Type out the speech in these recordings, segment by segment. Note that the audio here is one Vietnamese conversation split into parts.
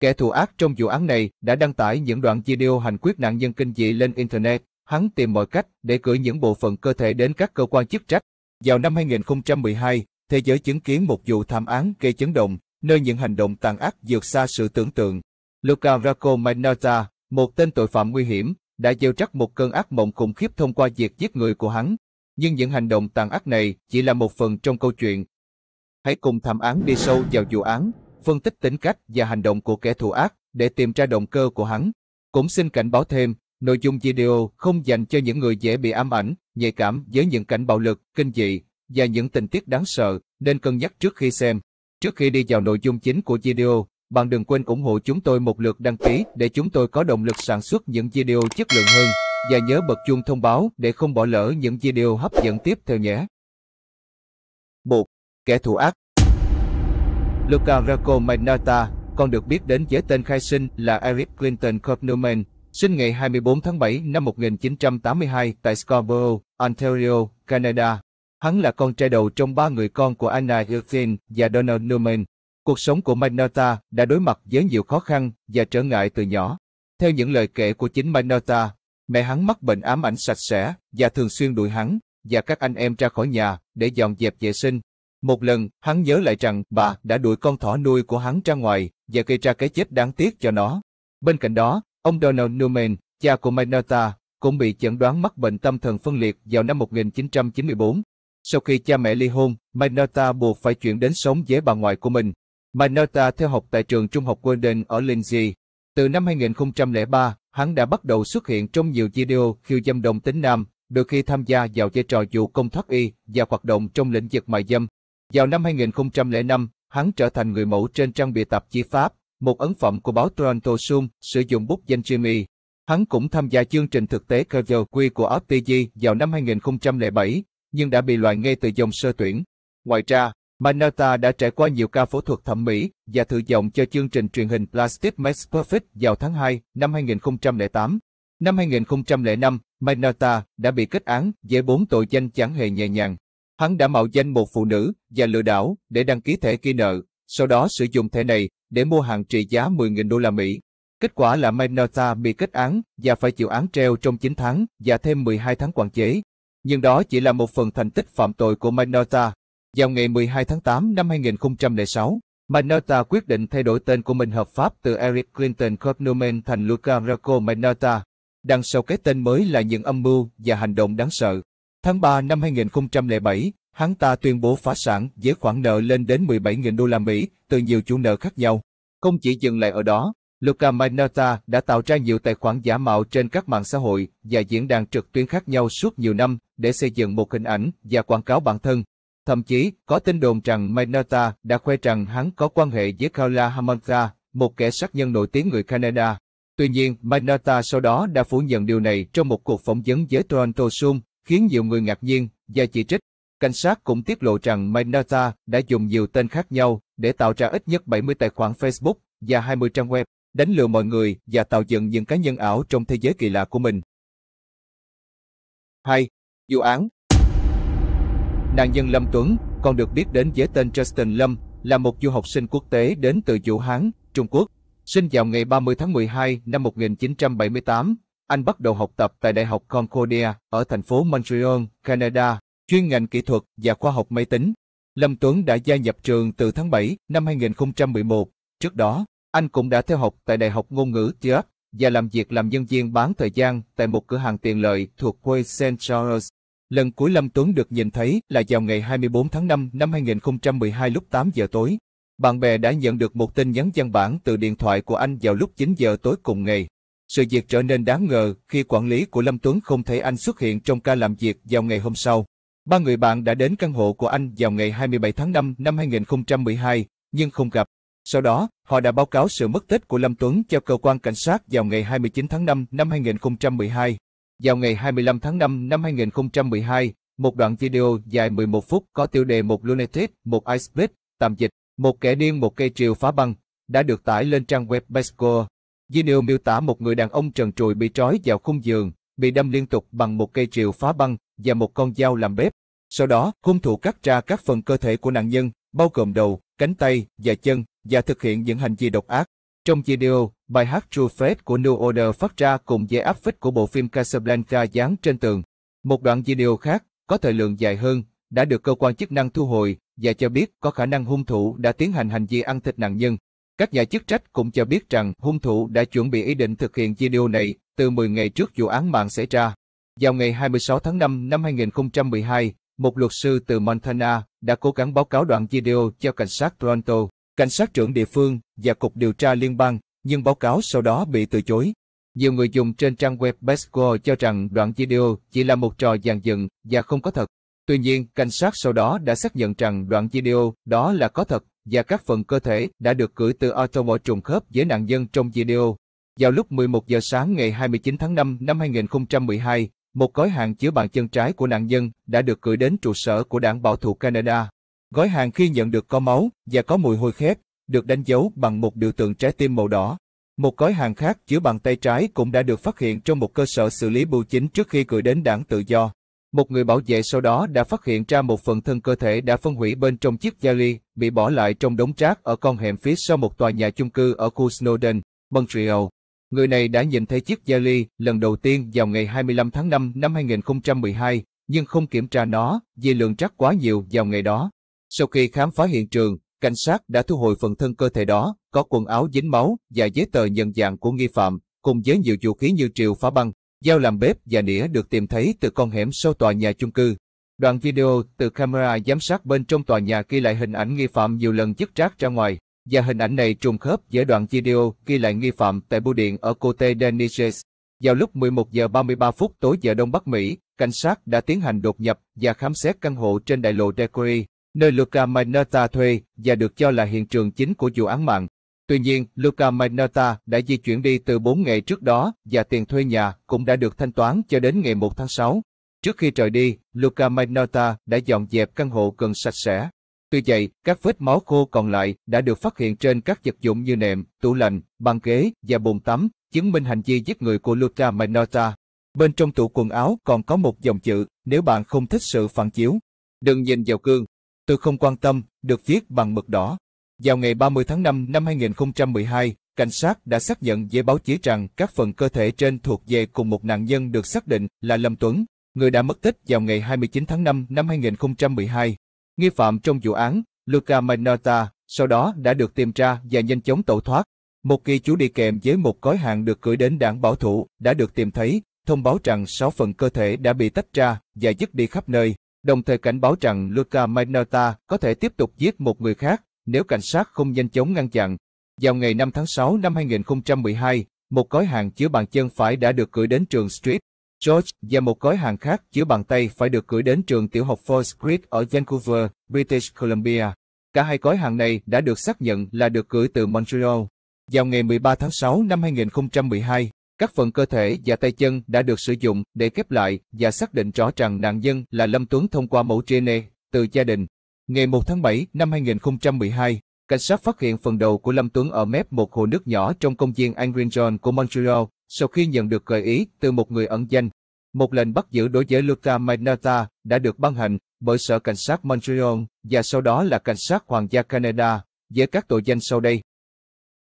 Kẻ thù ác trong vụ án này đã đăng tải những đoạn video hành quyết nạn nhân kinh dị lên Internet. Hắn tìm mọi cách để gửi những bộ phận cơ thể đến các cơ quan chức trách. Vào năm 2012, thế giới chứng kiến một vụ thảm án gây chấn động, nơi những hành động tàn ác vượt xa sự tưởng tượng. Luca Racco Manata, một tên tội phạm nguy hiểm, đã gieo rắc một cơn ác mộng khủng khiếp thông qua việc giết người của hắn. Nhưng những hành động tàn ác này chỉ là một phần trong câu chuyện. Hãy cùng thảm án đi sâu vào vụ án phân tích tính cách và hành động của kẻ thù ác để tìm ra động cơ của hắn. Cũng xin cảnh báo thêm, nội dung video không dành cho những người dễ bị ám ảnh, nhạy cảm với những cảnh bạo lực, kinh dị và những tình tiết đáng sợ nên cân nhắc trước khi xem. Trước khi đi vào nội dung chính của video, bạn đừng quên ủng hộ chúng tôi một lượt đăng ký để chúng tôi có động lực sản xuất những video chất lượng hơn và nhớ bật chuông thông báo để không bỏ lỡ những video hấp dẫn tiếp theo nhé. 1. Kẻ thù ác Luca Rocco Magnata, còn được biết đến với tên khai sinh là Eric Clinton Copnoman, sinh ngày 24 tháng 7 năm 1982 tại Scarborough, Ontario, Canada. Hắn là con trai đầu trong ba người con của Anna Eugene và Donald Newman. Cuộc sống của Magnata đã đối mặt với nhiều khó khăn và trở ngại từ nhỏ. Theo những lời kể của chính Magnata, mẹ hắn mắc bệnh ám ảnh sạch sẽ và thường xuyên đuổi hắn và các anh em ra khỏi nhà để dọn dẹp vệ sinh một lần, hắn nhớ lại rằng bà đã đuổi con thỏ nuôi của hắn ra ngoài và gây ra cái chết đáng tiếc cho nó. Bên cạnh đó, ông Donald Newman, cha của Minota, cũng bị chẩn đoán mắc bệnh tâm thần phân liệt vào năm 1994. Sau khi cha mẹ ly hôn, Minota buộc phải chuyển đến sống với bà ngoại của mình. Minota theo học tại trường trung học Golden ở Lindsay. Từ năm 2003, hắn đã bắt đầu xuất hiện trong nhiều video khiêu dâm đồng tính nam, đôi khi tham gia vào vai trò vụ công thoát y và hoạt động trong lĩnh vực mại dâm. Vào năm 2005, hắn trở thành người mẫu trên trang bìa tạp chí Pháp, một ấn phẩm của báo Toronto Sun sử dụng bút danh Jimmy. Hắn cũng tham gia chương trình thực tế Curve Quy của FTG vào năm 2007, nhưng đã bị loại ngay từ dòng sơ tuyển. Ngoài ra, Manata đã trải qua nhiều ca phẫu thuật thẩm mỹ và thử giọng cho chương trình truyền hình Plastic Makes Perfect vào tháng 2 năm 2008. Năm 2005, Manata đã bị kết án với bốn tội danh chẳng hề nhẹ nhàng. Hắn đã mạo danh một phụ nữ và lừa đảo để đăng ký thẻ ghi nợ, sau đó sử dụng thẻ này để mua hàng trị giá 10.000 đô la Mỹ. Kết quả là Minota bị kết án và phải chịu án treo trong 9 tháng và thêm 12 tháng quản chế. Nhưng đó chỉ là một phần thành tích phạm tội của Minota. Vào ngày 12 tháng 8 năm 2006, Minota quyết định thay đổi tên của mình hợp pháp từ Eric Clinton Kurt thành Luca Rocco Minota. Đằng sau cái tên mới là những âm mưu và hành động đáng sợ. Tháng 3 năm 2007, hắn ta tuyên bố phá sản với khoản nợ lên đến 17.000 đô la Mỹ từ nhiều chủ nợ khác nhau. Không chỉ dừng lại ở đó, Luca Minota đã tạo ra nhiều tài khoản giả mạo trên các mạng xã hội và diễn đàn trực tuyến khác nhau suốt nhiều năm để xây dựng một hình ảnh và quảng cáo bản thân. Thậm chí, có tin đồn rằng Minota đã khoe rằng hắn có quan hệ với Carla Hamilton, một kẻ sát nhân nổi tiếng người Canada. Tuy nhiên, Minota sau đó đã phủ nhận điều này trong một cuộc phỏng vấn với Toronto Sun khiến nhiều người ngạc nhiên và chỉ trích. Cảnh sát cũng tiết lộ rằng Maynata đã dùng nhiều tên khác nhau để tạo ra ít nhất 70 tài khoản Facebook và 20 trang web, đánh lừa mọi người và tạo dựng những cá nhân ảo trong thế giới kỳ lạ của mình. 2. Vụ án Nạn nhân Lâm Tuấn còn được biết đến với tên Justin Lâm là một du học sinh quốc tế đến từ Vũ Hán, Trung Quốc, sinh vào ngày 30 tháng 12 năm 1978 anh bắt đầu học tập tại Đại học Concordia ở thành phố Montreal, Canada, chuyên ngành kỹ thuật và khoa học máy tính. Lâm Tuấn đã gia nhập trường từ tháng 7 năm 2011. Trước đó, anh cũng đã theo học tại Đại học Ngôn ngữ Tiap và làm việc làm nhân viên bán thời gian tại một cửa hàng tiện lợi thuộc quê St. Charles. Lần cuối Lâm Tuấn được nhìn thấy là vào ngày 24 tháng 5 năm 2012 lúc 8 giờ tối. Bạn bè đã nhận được một tin nhắn văn bản từ điện thoại của anh vào lúc 9 giờ tối cùng ngày. Sự việc trở nên đáng ngờ khi quản lý của Lâm Tuấn không thấy anh xuất hiện trong ca làm việc vào ngày hôm sau. Ba người bạn đã đến căn hộ của anh vào ngày 27 tháng 5 năm 2012, nhưng không gặp. Sau đó, họ đã báo cáo sự mất tích của Lâm Tuấn cho cơ quan cảnh sát vào ngày 29 tháng 5 năm 2012. Vào ngày 25 tháng 5 năm 2012, một đoạn video dài 11 phút có tiêu đề một lunatic, một ice split, tạm dịch, một kẻ điên một cây triều phá băng, đã được tải lên trang web Basecor Video miêu tả một người đàn ông trần trụi bị trói vào khung giường, bị đâm liên tục bằng một cây rìu phá băng và một con dao làm bếp. Sau đó, hung thủ cắt ra các phần cơ thể của nạn nhân, bao gồm đầu, cánh tay và chân và thực hiện những hành vi độc ác. Trong video, bài hát True Fred của New Order phát ra cùng với áp phích của bộ phim Casablanca dán trên tường. Một đoạn video khác, có thời lượng dài hơn, đã được cơ quan chức năng thu hồi và cho biết có khả năng hung thủ đã tiến hành hành vi ăn thịt nạn nhân. Các nhà chức trách cũng cho biết rằng hung thủ đã chuẩn bị ý định thực hiện video này từ 10 ngày trước vụ án mạng xảy ra. Vào ngày 26 tháng 5 năm 2012, một luật sư từ Montana đã cố gắng báo cáo đoạn video cho cảnh sát Toronto, cảnh sát trưởng địa phương và cục điều tra liên bang, nhưng báo cáo sau đó bị từ chối. Nhiều người dùng trên trang web Besco cho rằng đoạn video chỉ là một trò dàn dựng và không có thật. Tuy nhiên, cảnh sát sau đó đã xác nhận rằng đoạn video đó là có thật và các phần cơ thể đã được gửi từ Ottawa trùng khớp với nạn nhân trong video. Vào lúc 11 giờ sáng ngày 29 tháng 5 năm 2012, một gói hàng chứa bàn chân trái của nạn nhân đã được gửi đến trụ sở của đảng bảo thủ Canada. Gói hàng khi nhận được có máu và có mùi hôi khét, được đánh dấu bằng một biểu tượng trái tim màu đỏ. Một gói hàng khác chứa bàn tay trái cũng đã được phát hiện trong một cơ sở xử lý bưu chính trước khi gửi đến đảng tự do. Một người bảo vệ sau đó đã phát hiện ra một phần thân cơ thể đã phân hủy bên trong chiếc vali bị bỏ lại trong đống rác ở con hẻm phía sau một tòa nhà chung cư ở khu Snowden, Montreal. Người này đã nhìn thấy chiếc vali lần đầu tiên vào ngày 25 tháng 5 năm 2012, nhưng không kiểm tra nó vì lượng rác quá nhiều vào ngày đó. Sau khi khám phá hiện trường, cảnh sát đã thu hồi phần thân cơ thể đó, có quần áo dính máu và giấy tờ nhận dạng của nghi phạm, cùng với nhiều vũ khí như triều phá băng. Dao làm bếp và đĩa được tìm thấy từ con hẻm sau tòa nhà chung cư. Đoạn video từ camera giám sát bên trong tòa nhà ghi lại hình ảnh nghi phạm nhiều lần dứt rác ra ngoài, và hình ảnh này trùng khớp với đoạn video ghi lại nghi phạm tại bưu điện ở Cote Denises. Vào lúc 11 giờ 33 phút tối giờ Đông Bắc Mỹ, cảnh sát đã tiến hành đột nhập và khám xét căn hộ trên đại lộ Decory, nơi Luca Minerta thuê và được cho là hiện trường chính của vụ án mạng. Tuy nhiên, Luca Magnata đã di chuyển đi từ 4 ngày trước đó và tiền thuê nhà cũng đã được thanh toán cho đến ngày 1 tháng 6. Trước khi rời đi, Luca Magnata đã dọn dẹp căn hộ gần sạch sẽ. Tuy vậy, các vết máu khô còn lại đã được phát hiện trên các vật dụng như nệm, tủ lạnh, bàn ghế và bồn tắm, chứng minh hành vi giết người của Luca Magnata. Bên trong tủ quần áo còn có một dòng chữ nếu bạn không thích sự phản chiếu. Đừng nhìn vào gương, tôi không quan tâm, được viết bằng mực đỏ. Vào ngày 30 tháng 5 năm 2012, cảnh sát đã xác nhận với báo chí rằng các phần cơ thể trên thuộc về cùng một nạn nhân được xác định là Lâm Tuấn, người đã mất tích vào ngày 29 tháng 5 năm 2012. Nghi phạm trong vụ án, Luca Minota sau đó đã được tìm ra và nhanh chóng tẩu thoát. Một kỳ chú đi kèm với một gói hàng được gửi đến đảng bảo thủ đã được tìm thấy, thông báo rằng 6 phần cơ thể đã bị tách ra và dứt đi khắp nơi, đồng thời cảnh báo rằng Luca Minota có thể tiếp tục giết một người khác nếu cảnh sát không nhanh chóng ngăn chặn. Vào ngày 5 tháng 6 năm 2012, một gói hàng chứa bàn chân phải đã được gửi đến trường Street, George và một gói hàng khác chứa bàn tay phải được gửi đến trường tiểu học Falls Creek ở Vancouver, British Columbia. Cả hai gói hàng này đã được xác nhận là được gửi từ Montreal. Vào ngày 13 tháng 6 năm 2012, các phần cơ thể và tay chân đã được sử dụng để ghép lại và xác định rõ rằng nạn nhân là Lâm Tuấn thông qua mẫu DNA e từ gia đình Ngày 1 tháng 7 năm 2012, cảnh sát phát hiện phần đầu của Lâm Tuấn ở mép một hồ nước nhỏ trong công viên Angrin của Montreal sau khi nhận được gợi ý từ một người ẩn danh. Một lệnh bắt giữ đối với Luca Magnata đã được ban hành bởi Sở Cảnh sát Montreal và sau đó là Cảnh sát Hoàng gia Canada với các tội danh sau đây.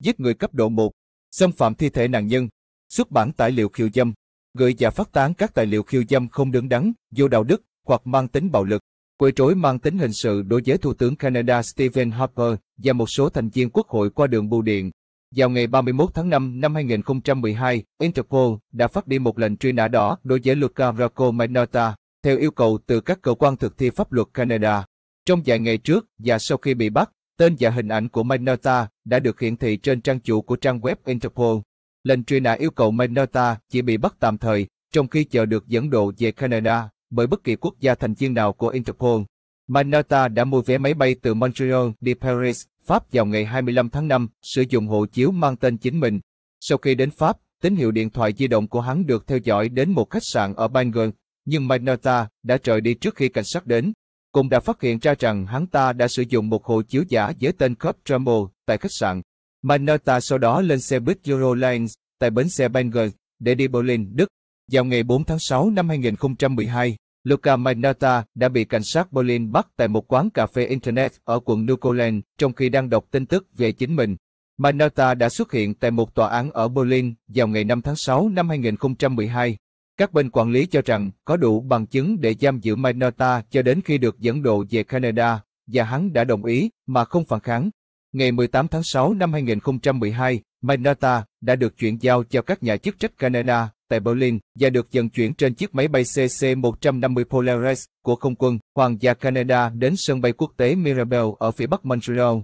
Giết người cấp độ 1, xâm phạm thi thể nạn nhân, xuất bản tài liệu khiêu dâm, gửi và phát tán các tài liệu khiêu dâm không đứng đắn, vô đạo đức hoặc mang tính bạo lực, Quấy rối mang tính hình sự đối với Thủ tướng Canada Stephen Harper và một số thành viên quốc hội qua đường bưu điện. Vào ngày 31 tháng 5 năm 2012, Interpol đã phát đi một lệnh truy nã đỏ đối với Luca Rocco Minota theo yêu cầu từ các cơ quan thực thi pháp luật Canada. Trong vài ngày trước và sau khi bị bắt, tên và hình ảnh của Minota đã được hiển thị trên trang chủ của trang web Interpol. Lệnh truy nã yêu cầu Minota chỉ bị bắt tạm thời, trong khi chờ được dẫn độ về Canada bởi bất kỳ quốc gia thành viên nào của Interpol. Manata đã mua vé máy bay từ Montreal đi Paris, Pháp vào ngày 25 tháng 5, sử dụng hộ chiếu mang tên chính mình. Sau khi đến Pháp, tín hiệu điện thoại di động của hắn được theo dõi đến một khách sạn ở Bangor, nhưng Manata đã rời đi trước khi cảnh sát đến. Cũng đã phát hiện ra rằng hắn ta đã sử dụng một hộ chiếu giả với tên Cop Trumbo tại khách sạn. Manata sau đó lên xe buýt Eurolines tại bến xe Bangor để đi Berlin, Đức. Vào ngày 4 tháng 6 năm 2012, Luca Mainata đã bị cảnh sát Berlin bắt tại một quán cà phê Internet ở quận Nukolen trong khi đang đọc tin tức về chính mình. Mainata đã xuất hiện tại một tòa án ở Berlin vào ngày 5 tháng 6 năm 2012. Các bên quản lý cho rằng có đủ bằng chứng để giam giữ Mainata cho đến khi được dẫn độ về Canada và hắn đã đồng ý mà không phản kháng. Ngày 18 tháng 6 năm 2012, Mainata đã được chuyển giao cho các nhà chức trách Canada tại Berlin và được dần chuyển trên chiếc máy bay CC-150 Polaris của không quân Hoàng gia Canada đến sân bay quốc tế Mirabel ở phía bắc Montreal.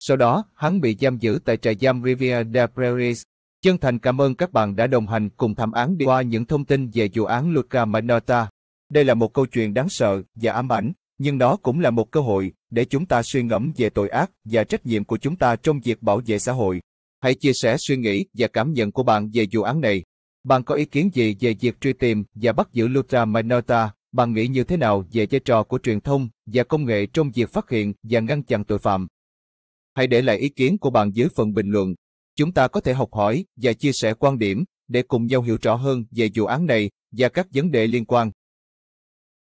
Sau đó, hắn bị giam giữ tại trại giam Riviera des Prairies. Chân thành cảm ơn các bạn đã đồng hành cùng thảm án đi qua những thông tin về vụ án Luca Manotta. Đây là một câu chuyện đáng sợ và ám ảnh, nhưng đó cũng là một cơ hội để chúng ta suy ngẫm về tội ác và trách nhiệm của chúng ta trong việc bảo vệ xã hội. Hãy chia sẻ suy nghĩ và cảm nhận của bạn về vụ án này bạn có ý kiến gì về việc truy tìm và bắt giữ Lutra Minota? Bạn nghĩ như thế nào về vai trò của truyền thông và công nghệ trong việc phát hiện và ngăn chặn tội phạm? Hãy để lại ý kiến của bạn dưới phần bình luận. Chúng ta có thể học hỏi và chia sẻ quan điểm để cùng nhau hiểu rõ hơn về vụ án này và các vấn đề liên quan.